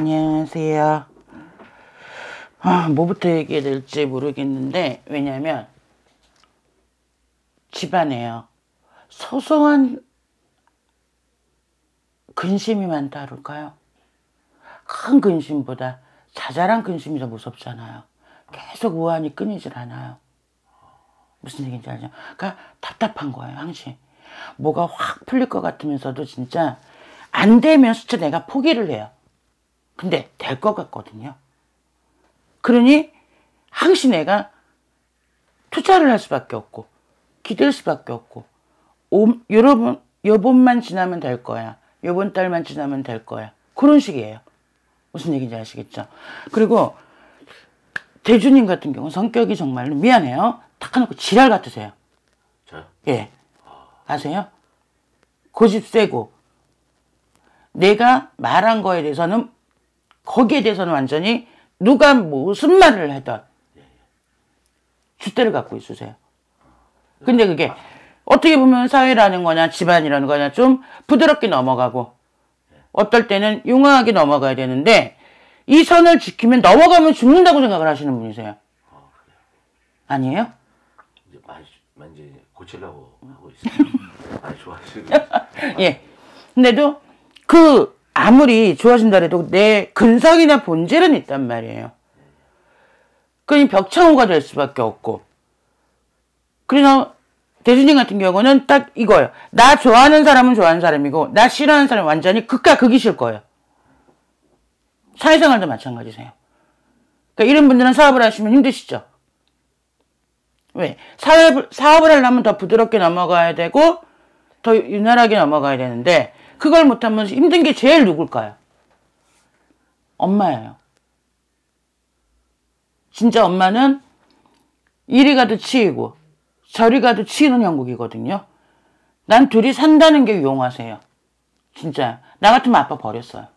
안녕하세요. 아, 뭐부터 얘기해야 될지 모르겠는데, 왜냐면, 집안에요. 소소한 근심이 많다 그럴까요? 큰 근심보다 자잘한 근심이 더 무섭잖아요. 계속 우환이 끊이질 않아요. 무슨 얘기인지 알죠? 그러니까 답답한 거예요, 항상. 뭐가 확 풀릴 것 같으면서도 진짜 안 되면 수차 내가 포기를 해요. 근데 될 것 같거든요. 그러니 항시 내가 투자를 할 수밖에 없고 기댈 수밖에 없고 여러분 요번만 지나면 될 거야. 요번 달만 지나면 될 거야. 그런 식이에요. 무슨 얘기인지 아시겠죠? 그리고 대주님 같은 경우 성격이 정말로 미안해요. 탁 하놓고 지랄 같으세요. 저요? 예. 아세요? 고집 세고 내가 말한 거에 대해서는 거기에 대해서는 완전히 누가 무슨 말을 하든 주대를 갖고 있으세요. 근데 그게 어떻게 보면 사회라는 거냐 집안이라는 거냐 좀 부드럽게 넘어가고 어떨 때는 용하게 넘어가야 되는데 이 선을 지키면 넘어가면 죽는다고 생각을 하시는 분이세요. 아니에요? 이제 고치려고 하고 있어요. 많이 좋아하시고. 예. 근데도 그 아무리 좋아진다 해도 내 근성이나 본질은 있단 말이에요. 그니 벽창호가 될 수밖에 없고. 그래서 대준님 같은 경우는 딱 이거예요. 나 좋아하는 사람은 좋아하는 사람이고 나 싫어하는 사람은 완전히 극과 극이 실 거예요. 사회생활도 마찬가지세요. 그러니까 이런 분들은 사업을 하시면 힘드시죠. 왜? 사업 사업을 하려면 더 부드럽게 넘어가야 되고 더 유난하게 넘어가야 되는데 그걸 못하면 힘든 게 제일 누굴까요? 엄마예요. 진짜 엄마는 이리 가도 치이고 저리 가도 치이는 형국이거든요. 난 둘이 산다는 게용하세요 진짜 나 같으면 아빠 버렸어요.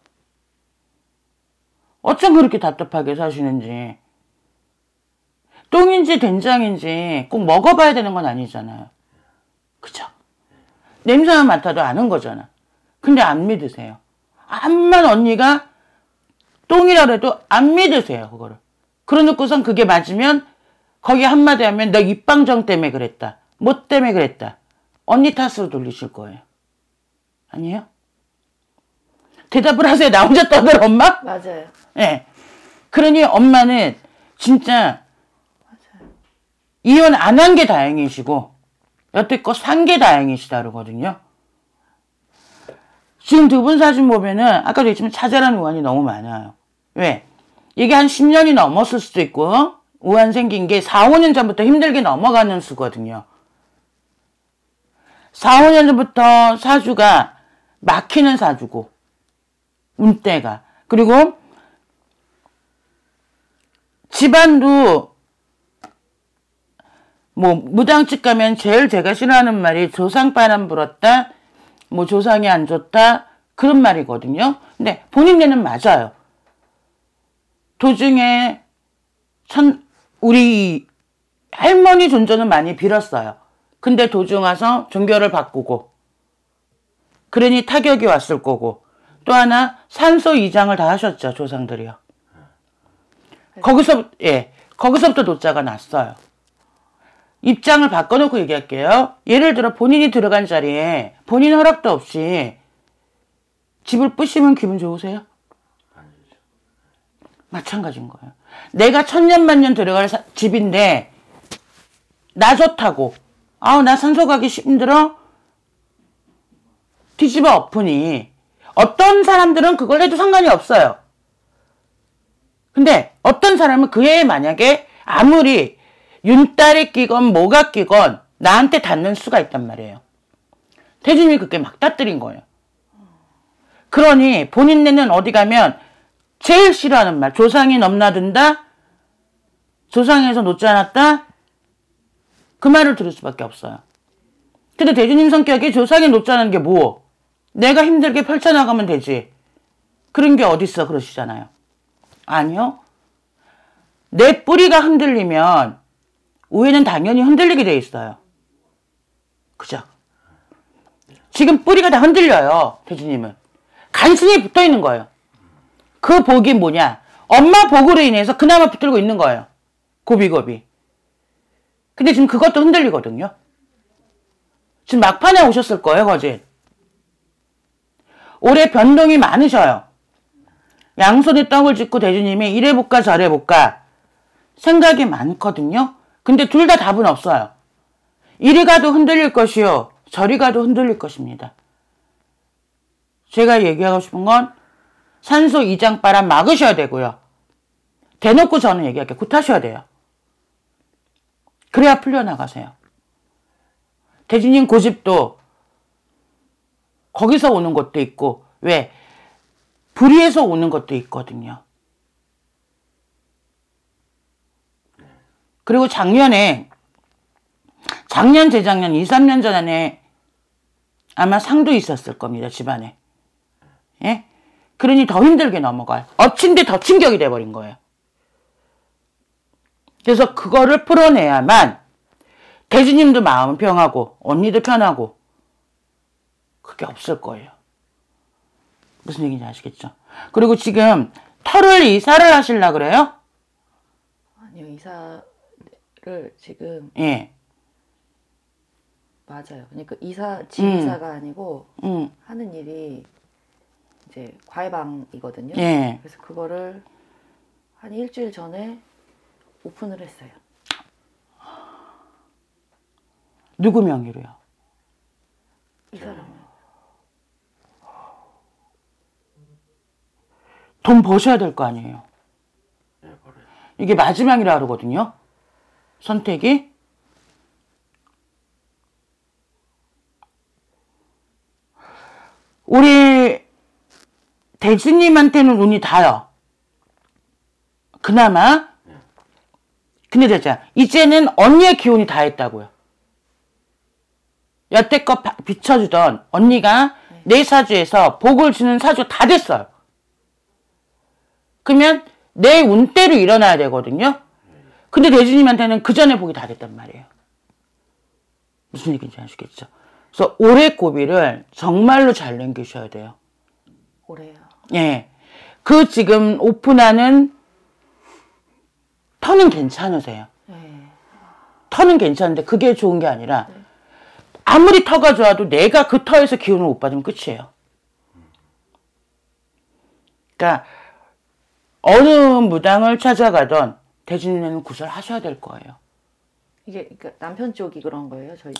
어쩜 그렇게 답답하게 사시는지 똥인지 된장인지 꼭 먹어봐야 되는 건 아니잖아요. 그죠? 냄새만 맡아도 아는 거잖아. 근데 안 믿으세요. 암만 언니가 똥이라 그래도 안 믿으세요. 그거를. 그러놓고선 그게 맞으면 거기 한마디 하면 너 입방정 때문에 그랬다. 뭐 때문에 그랬다. 언니 탓으로 돌리실 거예요. 아니에요? 대답을 하세요. 나 혼자 떠들 엄마? 맞아요. 예. 네. 그러니 엄마는 진짜 이혼 안 한 게 다행이시고 여태껏 산 게 다행이시다 그러거든요. 지금 두 분 사진 보면은 아까도 얘기했지만 차제라는 우환이 너무 많아요. 왜? 이게 한 10년이 넘었을 수도 있고 어? 우한 생긴 게 4, 5년 전부터 힘들게 넘어가는 수거든요. 4, 5년 전부터 사주가 막히는 사주고 운대가 그리고 집안도 뭐 무당집 가면 제일 제가 싫어하는 말이 조상 바람 불었다 뭐 조상이 안 좋다 그런 말이거든요. 근데 본인네는 맞아요. 도중에 천 우리 할머니 존재는 많이 빌었어요. 근데 도중 와서 종교를 바꾸고 그러니 타격이 왔을 거고 또 하나 산소 이장을 다 하셨죠 조상들이요. 네. 거기서 예 거기서부터 노자가 났어요. 입장을 바꿔놓고 얘기할게요. 예를 들어 본인이 들어간 자리에 본인 허락도 없이 집을 뿌시면 기분 좋으세요? 마찬가지인 거예요. 내가 천년만년 들어갈 사, 집인데 나 좋다고 아우 나 산소 가기 힘들어 뒤집어 엎으니 어떤 사람들은 그걸 해도 상관이 없어요. 근데 어떤 사람은 그에 만약에 아무리 윤딸이 끼건 뭐가 끼건 나한테 닿는 수가 있단 말이에요. 태준이 그게 막 따뜨린 거예요. 그러니 본인네는 어디 가면 제일 싫어하는 말 조상이 넘나든다 조상에서 놓지 않았다 그 말을 들을 수밖에 없어요. 근데 대준님 성격이 조상이 놓지 않은 게 뭐? 내가 힘들게 펼쳐나가면 되지. 그런 게 어딨어 그러시잖아요. 아니요. 내 뿌리가 흔들리면 우에는 당연히 흔들리게 돼 있어요. 그죠? 지금 뿌리가 다 흔들려요. 대주님은 간신히 붙어 있는 거예요. 그 복이 뭐냐? 엄마 복으로 인해서 그나마 붙들고 있는 거예요. 고비고비. 근데 지금 그것도 흔들리거든요. 지금 막판에 오셨을 거예요, 거진. 올해 변동이 많으셔요. 양손에 떡을 짚고 대주님이 이래 볼까 저래 볼까 생각이 많거든요. 근데 둘 다 답은 없어요. 이리 가도 흔들릴 것이요. 저리 가도 흔들릴 것입니다. 제가 얘기하고 싶은 건 산소 이장 바람 막으셔야 되고요. 대놓고 저는 얘기할게요. 굿하셔야 돼요. 그래야 풀려나가세요. 대진님 고집도 거기서 오는 것도 있고 왜? 불의에서 오는 것도 있거든요. 그리고 작년에 작년 재작년 2, 3년 전에 아마 상도 있었을 겁니다. 집안에. 예? 그러니 더 힘들게 넘어가요. 엎친 데더 충격이 돼버린 거예요. 그래서 그거를 풀어내야만 대주님도 마음은 평하고 언니도 편하고 그게 없을 거예요. 무슨 얘기인지 아시겠죠? 그리고 지금 털을 이사를 하실라 그래요? 아니요. 이사 를 지금 예. 맞아요. 그러니까 이사 집사가 음. 아니고 음. 하는 일이 이제 과외방이거든요. 예. 그래서 그거를 한 일주일 전에 오픈을 했어요. 누구 명의로요? 이사람돈 버셔야 될 거 아니에요. 네, 이게 마지막이라 그러거든요. 선택이 우리 대지님한테는 운이 다요. 그나마 근데 됐잖 이제는 언니의 기운이 다 했다고요. 여태껏 비춰주던 언니가 네. 내 사주에서 복을 주는 사주 다 됐어요. 그러면 내 운대로 일어나야 되거든요. 근데 대주님한테는 그 전에 복이 다 됐단 말이에요. 무슨 얘기인지 아시겠죠? 그래서 올해 고비를 정말로 잘 넘기셔야 돼요. 올해요? 예. 그 지금 오픈하는 터는 괜찮으세요. 예. 네. 터는 괜찮은데 그게 좋은 게 아니라 네. 아무리 터가 좋아도 내가 그 터에서 기운을 못 받으면 끝이에요. 그러니까 어느 무당을 찾아가던 대준이는 구설하셔야 될 거예요. 이게 그러니까 남편 쪽이 그런 거예요, 저희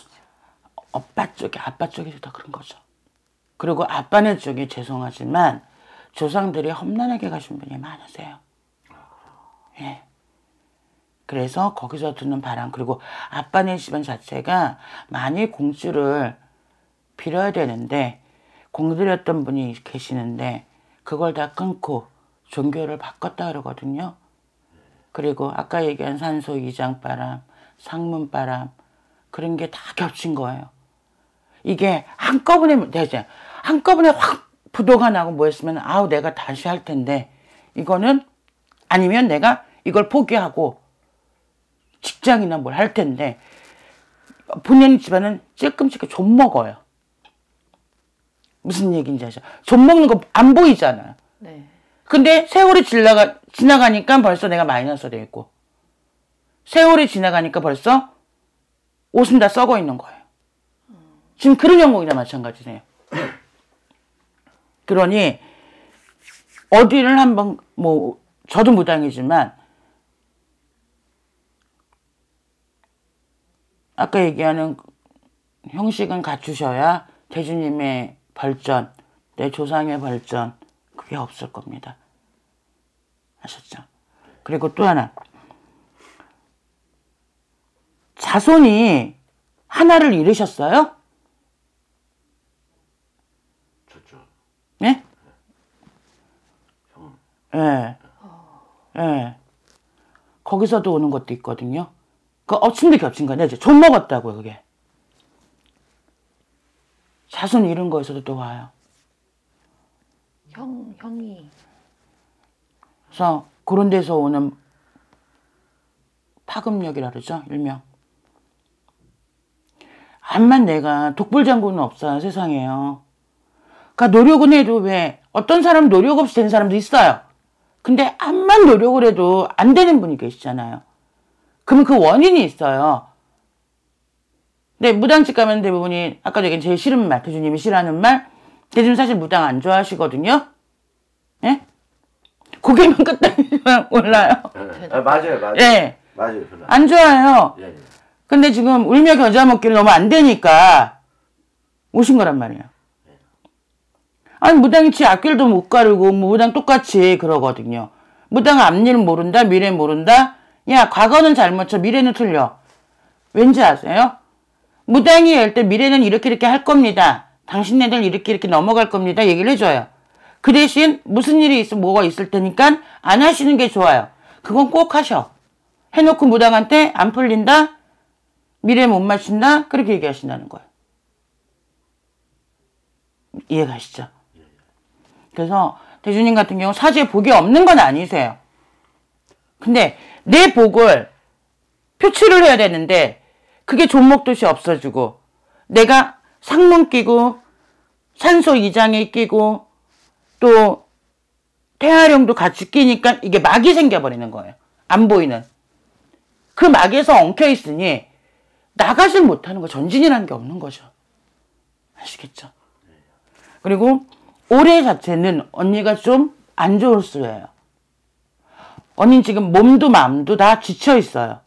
오빠 쪽이 아빠 쪽이 다 그런 거죠. 그리고 아빠네 쪽이 죄송하지만 조상들이 험난하게 가신 분이 많으세요. 예. 그래서 거기서 드는 바람 그리고 아빠네 집안 자체가 많이 공주를 빌어야 되는데 공들였던 분이 계시는데 그걸 다 끊고 종교를 바꿨다 그러거든요. 그리고 아까 얘기한 산소 이장바람, 상문바람 그런 게 다 겹친 거예요. 이게 한꺼번에 되지 한꺼번에 확 부도가 나고 뭐했으면 아우 내가 다시 할 텐데 이거는 아니면 내가 이걸 포기하고 직장이나 뭘 할 텐데 본인 집안은 찔끔찔끔 좀 먹어요. 무슨 얘기인지 아죠? 시좀 먹는 거 안 보이잖아요. 네. 근데 세월이 지나가 지나가니까 벌써 내가 마이너스가 돼 있고 세월이 지나가니까 벌써 옷은 다 썩어 있는 거예요. 지금 그런 영국이나 마찬가지네요. 그러니 어디를 한번 뭐 저도 무당이지만 아까 얘기하는 형식은 갖추셔야 대주님의 발전, 내 조상의 발전 그게 없을 겁니다. 아셨죠? 그리고 또 하나 자손이 하나를 잃으셨어요? 저죠. 예? 네? 예. 예. 거기서도 오는 것도 있거든요. 그 엎친 데 겹친 거네. 이제 좀 먹었다고요, 그게. 자손 잃은 거에서도 또 와요. 형, 형이. 그래서 그런 데서 오는 파급력이라 그러죠. 일명. 암만 내가 독불장군은 없어요. 세상에요. 그러니까 노력은 해도 왜 어떤 사람 노력 없이 된 사람도 있어요. 근데 암만 노력을 해도 안 되는 분이 계시잖아요. 그럼 그 원인이 있어요. 근데 무당집 가면 대부분이 아까도 얘기한 제일 싫은 말, 교주님이 싫어하는 말. 대주님 사실 무당 안 좋아하시거든요. 예? 고개만 끄덕이면 올라요. 네. 예. 아, 맞아요, 맞아요. 예. 맞아요, 별로. 안 좋아요. 예, 예. 근데 지금 울며 겨자 먹기를 너무 안 되니까 오신 거란 말이에요. 아니, 무당이 지 앞길도 못 가르고, 무당 똑같이 그러거든요. 무당 앞일은 모른다, 미래 모른다. 야, 과거는 잘못 쳐, 미래는 틀려. 왠지 아세요? 무당이 열 때 미래는 이렇게 이렇게 할 겁니다. 당신네들 이렇게 이렇게 넘어갈 겁니다. 얘기를 해줘요. 그 대신 무슨 일이 있으면 뭐가 있을 테니까 안 하시는 게 좋아요. 그건 꼭 하셔. 해놓고 무당한테 안 풀린다? 미래 못 맞춘다? 그렇게 얘기하신다는 거예요. 이해가시죠? 그래서 대주님 같은 경우 사주에 복이 없는 건 아니세요. 근데 내 복을 표출을 해야 되는데 그게 존목도시 없어지고 내가 상문 끼고 산소 이장에 끼고 또 태아령도 같이 끼니까 이게 막이 생겨버리는 거예요. 안 보이는. 그 막에서 엉켜 있으니 나가질 못하는 거 전진이라는 게 없는 거죠. 아시겠죠? 그리고 올해 자체는 언니가 좀 안 좋을 수예요. 언니는 지금 몸도 마음도 다 지쳐 있어요.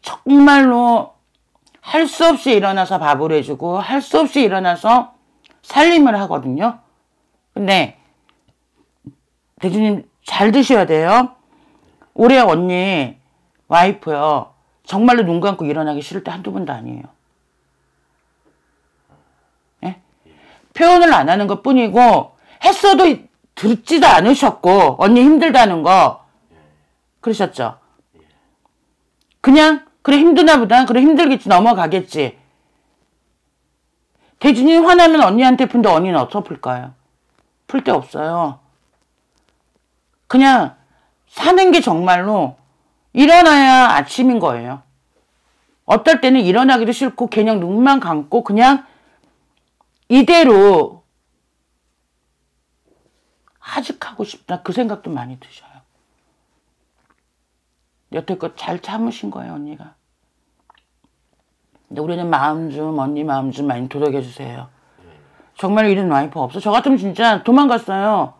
정말로 할 수 없이 일어나서 밥을 해주고 할 수 없이 일어나서 살림을 하거든요. 네. 대주님 잘 드셔야 돼요. 올해 언니 와이프요. 정말로 눈 감고 일어나기 싫을 때 한두 번도 아니에요. 네? 표현을 안 하는 것 뿐이고 했어도 듣지도 않으셨고 언니 힘들다는 거 그러셨죠? 그냥 그래 힘드나 보다 그래 힘들겠지 넘어가겠지 대준이 화나면 언니한테 푼데 언니는 어떻게 풀까요? 풀데 없어요. 그냥 사는 게 정말로 일어나야 아침인 거예요. 어떨 때는 일어나기도 싫고 그냥 눈만 감고 그냥 이대로 하직하고 싶다 그 생각도 많이 드셔요. 여태껏 잘 참으신 거예요 언니가. 근데 우리는 마음 좀 언니 마음 좀 많이 돌아게 주세요. 정말 이런 와이프 없어? 저 같으면 진짜 도망갔어요.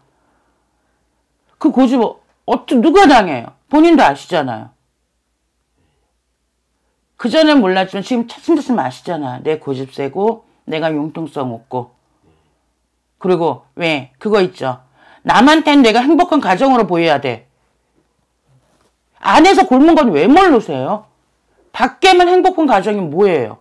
그 고집 어떤 누가 당해요? 본인도 아시잖아요. 그전엔 몰랐지만 지금 차츰차츰 아시잖아. 내 고집 세고 내가 융통성 없고 그리고 왜 그거 있죠. 남한텐 내가 행복한 가정으로 보여야 돼. 안에서 굶은 건왜 모르세요? 밖에만 행복한 가정이 뭐예요?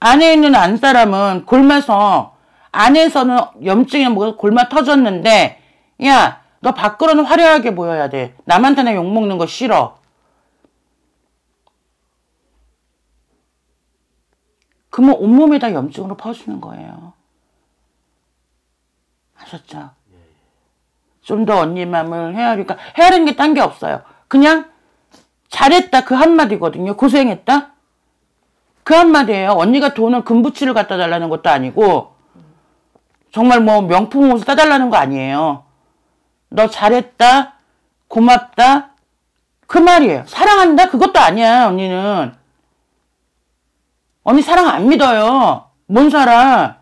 안에 있는 안 사람은 골마서 안에서는 염증이 뭐 골마 터졌는데 야 너 밖으로는 화려하게 보여야 돼. 남한테는 욕먹는 거 싫어. 그러면 온몸이 다 염증으로 퍼지는 거예요. 아셨죠? 좀 더 언니 맘을 헤아리니까 그러니까 헤아리는 게 딴 게 없어요. 그냥 잘했다 그 한마디거든요. 고생했다. 그한마디에요 언니가 돈을 금부치를 갖다 달라는 것도 아니고 정말 뭐 명품 옷을 따달라는거 아니에요. 너 잘했다. 고맙다. 그 말이에요. 사랑한다? 그것도 아니야 언니는. 언니 사랑 안 믿어요. 뭔 사랑.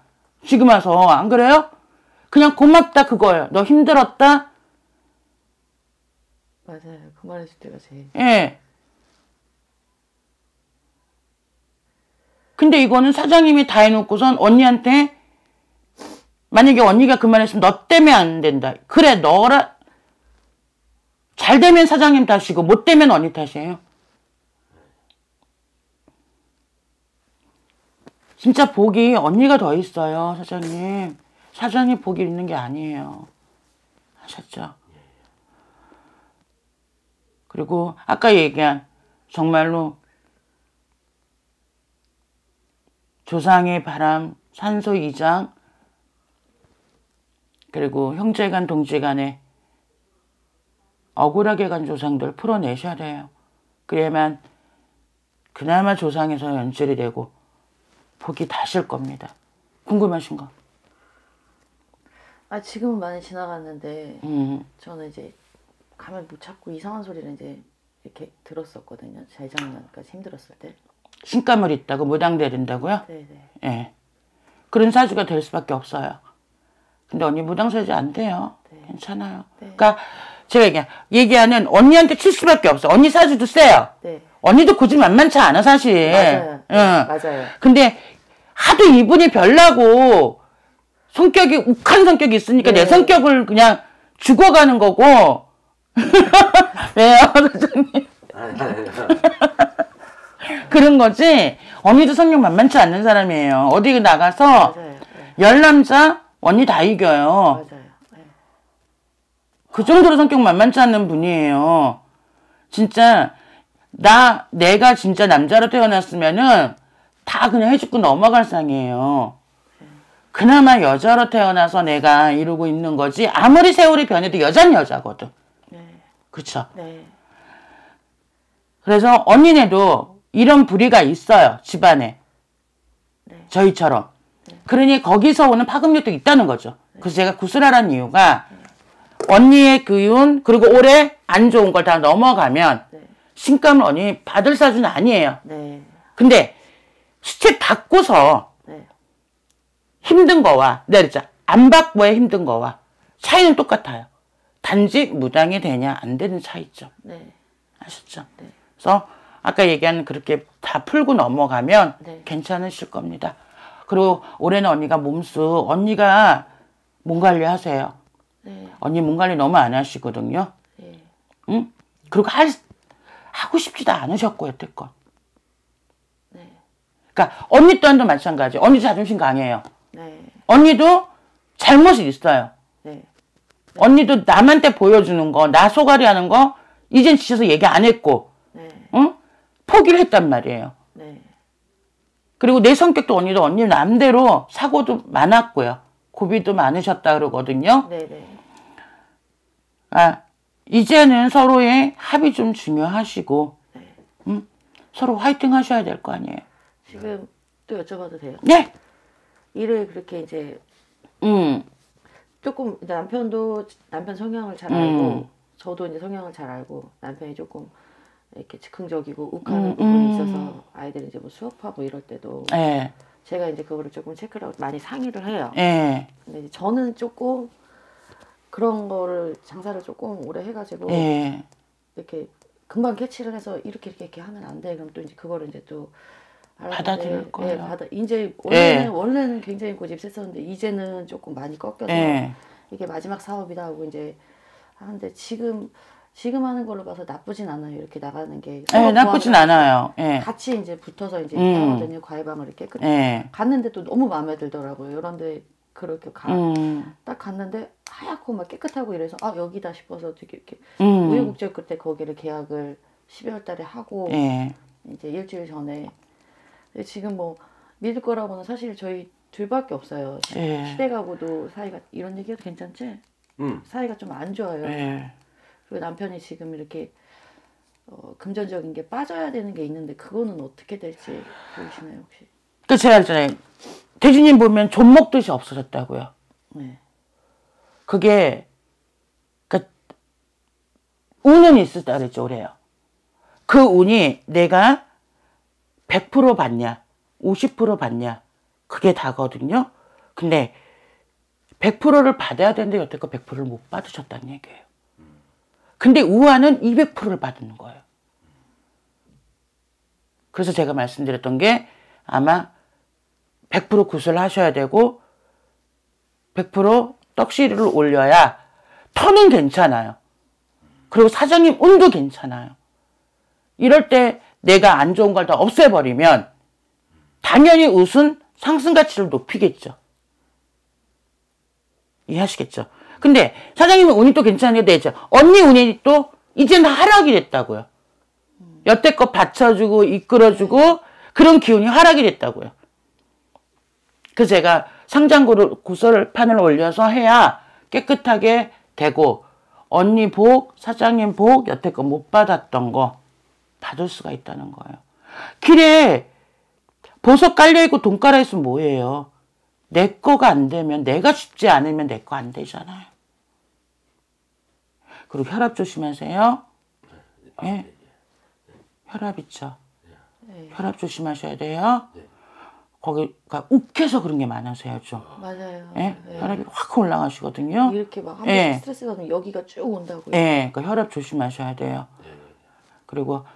지금 와서 안 그래요? 그냥 고맙다 그거예요. 너 힘들었다. 맞아요. 그 말 했을 때가 제일. 예. 근데 이거는 사장님이 다 해놓고선 언니한테 만약에 언니가 그말 했으면 너 때문에 안 된다. 그래 너라 잘 되면 사장님 탓이고 못 되면 언니 탓이에요. 진짜 복이 언니가 더 있어요 사장님. 사장님 복이 있는 게 아니에요. 아셨죠? 그리고 아까 얘기한 정말로 조상의 바람, 산소 2장 그리고 형제간 동지간에 억울하게 간 조상들 풀어내셔야 돼요. 그래야만 그나마 조상에서 연출이 되고 복이 다실 겁니다. 궁금하신 거? 아 지금은 많이 지나갔는데 음. 저는 이제 가면 못 찾고 이상한 소리를 이제 이렇게 들었었거든요. 재작년까지 힘들었을 때. 신가을 있다고 무당되린다고요? 네, 네 예. 그런 사주가 될 수밖에 없어요. 근데 언니 무당 사주 안 돼요. 네. 괜찮아요. 네. 그러니까 제가 얘기 얘기하는 언니한테 칠 수밖에 없어. 언니 사주도 세요. 네. 언니도 고집 만만치 않아 사실. 맞아요. 응. 예. 맞아요. 근데 하도 이분이 별나고 성격이 욱한 성격이 있으니까 내 네. 성격을 그냥 죽어가는 거고. 왜요, 선생님? 그런 거지 언니도 성격 만만치 않는 사람이에요. 어디 나가서 맞아요. 열 남자 언니 다 이겨요. 맞아요. 네. 그 정도로 성격 만만치 않는 분이에요. 진짜 나 내가 진짜 남자로 태어났으면은 다 그냥 해주고 넘어갈 상이에요. 그나마 여자로 태어나서 내가 이루고 있는 거지 아무리 세월이 변해도 여자는 여자거든. 네. 그쵸 네. 그래서 언니네도 이런 부리가 있어요. 집안에. 네. 저희처럼. 네. 그러니 거기서 오는 파급력도 있다는 거죠. 네. 그래서 제가 구슬하라는 이유가 네. 언니의 그윤 그리고 올해 안 좋은 걸 다 넘어가면 네. 신감을 언니 받을 사주는 아니에요. 근데 수치 받고서 힘든 거와 내리자 안 받고의 힘든 거와 차이는 똑같아요. 단지 무당이 되냐 안 되는 차이점. 네. 아셨죠? 네. 그래서 아까 얘기한 그렇게 다 풀고 넘어가면 네. 괜찮으실 겁니다. 그리고 올해는 언니가 몸수 언니가 몸 관리하세요. 네. 언니 몸 관리 너무 안 하시거든요. 네. 응? 그리고 할 하고 싶지도 않으셨고 여태껏. 네. 그러니까 언니 또한도 마찬가지. 언니 자존심 강해요. 네. 언니도 잘못이 있어요. 네. 언니도 남한테 보여주는 거, 나 소가리 하는 거, 이젠 지쳐서 얘기 안 했고, 포기를 했단 말이에요. 네. 그리고 내 성격도 언니도 언니 남대로 사고도 많았고요. 고비도 많으셨다 그러거든요. 네네. 네. 아, 이제는 서로의 합이 좀 중요하시고, 네. 음, 서로 화이팅 하셔야 될 거 아니에요. 지금 또 여쭤봐도 돼요? 네. 일을 그렇게 이제, 음. 조금 남편도 남편 성향을 잘 음. 알고, 음. 저도 이제 성향을 잘 알고, 남편이 조금 이렇게 즉흥적이고 욱하는 음, 부분이 음. 있어서 아이들이 제뭐 수업하고 이럴 때도 예. 제가 이제 그거를 조금 체크를 하고 많이 상의를 해요. 예. 근데 이제 저는 조금 그런 거를 장사를 조금 오래 해가지고 예. 이렇게 금방 캐치를 해서 이렇게 이렇게 이렇게 하면 안 돼. 그럼 또 이제 그거를 이제 또 받아들일 네, 네, 거예요. 네, 받아, 이제 원래는 예. 원래는 굉장히 고집했었는데 이제는 조금 많이 꺾여서 예. 이게 마지막 사업이다 하고 이제 하는데 지금 지금 하는 걸로 봐서 나쁘진 않아요. 이렇게 나가는 게. 네, 나쁘진 않아요. 예. 같이 이제 붙어서 이제 음. 거든요 과외방을 이렇게 끝. 예. 갔는데 도 너무 마음에 들더라고요. 이런데 그렇게 가. 음. 딱 갔는데 하얗고 막 깨끗하고 이래서 아 여기다 싶어서 되게 이렇게 음. 우여곡절 끝에 거기를 계약을 12월 달에 하고 예. 이제 일주일 전에 지금 뭐 믿을 거라고는 사실 저희 둘밖에 없어요. 예. 시댁하고도 사이가 이런 얘기가 괜찮지? 음. 사이가 좀 안 좋아요. 예. 그리고 남편이 지금 이렇게 어, 금전적인 게 빠져야 되는 게 있는데 그거는 어떻게 될지 보이시나요 혹시? 그 제가 했잖 대진님 보면 존 먹듯이 없어졌다고요. 네. 그게 그 운은 있었다 그랬죠 올해요. 그 운이 내가 100% 받냐 50% 받냐 그게 다거든요. 근데 100%를 받아야 되는데 여태껏 100%를 못 받으셨다는 얘기예요. 근데 우아는 200%를 받는 거예요. 그래서 제가 말씀드렸던 게 아마 100% 구슬 하셔야 되고 100% 떡시를 올려야 턴은 괜찮아요. 그리고 사장님 운도 괜찮아요. 이럴 때 내가 안 좋은 걸 다 없애버리면 당연히 웃은 상승 가치를 높이겠죠. 이해하시겠죠? 근데 사장님은 운이 또 괜찮은 게 되죠. 언니 운이 또 이젠 하락이 됐다고요. 여태껏 받쳐주고 이끌어주고 그런 기운이 하락이 됐다고요. 그 제가 상장고를 고설 판을 올려서 해야 깨끗하게 되고 언니 복, 사장님 복, 여태껏 못 받았던 거 받을 수가 있다는 거예요. 길에 보석 깔려있고 돈가아 있으면 뭐예요? 내 거가 안 되면 내가 죽지 않으면 내 거 안 되잖아요. 그리고 혈압 조심하세요. 예? 네. 네. 예? 혈압 있죠? 네. 네. 혈압 조심하셔야 돼요. 네. 거기 가 욱해서 그런 게 많으세요 좀. 아. 맞아요. 예? 네. 혈압이 확 올라가시거든요. 이렇게 막 한번 예. 스트레스 받으면 여기가 쭉 온다고요. 예, 그러니까 혈압 조심하셔야 돼요. 그리고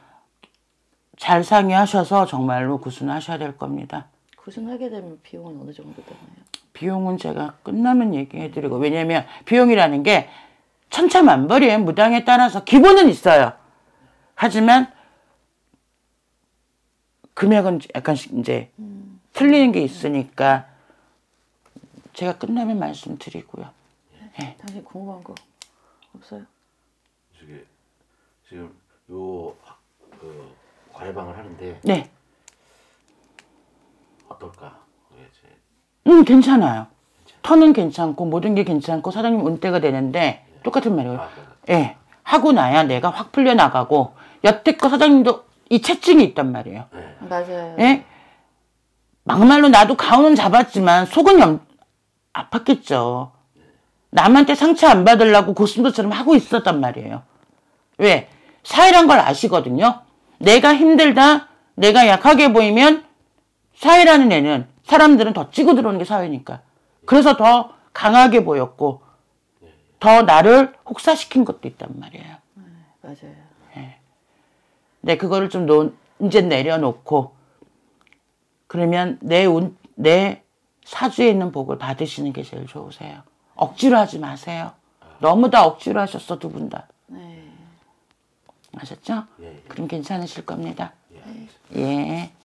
잘 상의하셔서 정말로 구순하셔야 될 겁니다. 구순하게 되면 비용은 어느 정도 되나요? 비용은 제가 끝나면 얘기해드리고 왜냐면 비용이라는 게 천차만별이에요. 무당에 따라서 기본은 있어요. 하지만 금액은 약간 이제 음. 틀리는 게 있으니까 제가 끝나면 말씀드리고요. 네. 당신 궁금한 거 없어요? 저게 지금 요 그 과외방을 하는데 네. 어떨까? 음 괜찮아요. 터는 괜찮고 모든 게 괜찮고 사장님 은퇴가 되는데 예. 똑같은 말이에요. 아, 예. 하고 나야 내가 확 풀려 나가고 여태껏 사장님도 이 채증이 있단 말이에요. 네. 맞아요. 예? 막말로 나도 가운은 잡았지만 속은 염... 아팠겠죠. 남한테 상처 안 받으려고 고슴도처럼 하고 있었단 말이에요. 왜? 사회란 걸 아시거든요. 내가 힘들다, 내가 약하게 보이면 사회라는 애는 사람들은 더찌어 들어오는 게 사회니까. 그래서 더 강하게 보였고 더 나를 혹사시킨 것도 있단 말이에요. 네, 맞아요. 네. 근 그거를 좀 놓, 이제 내려놓고 그러면 내, 운, 내 사주에 있는 복을 받으시는 게 제일 좋으세요. 억지로 하지 마세요. 너무 다 억지로 하셨어 두 분 다. 네. 아셨죠? 네. 그럼 괜찮으실 겁니다. 네. 예. 예.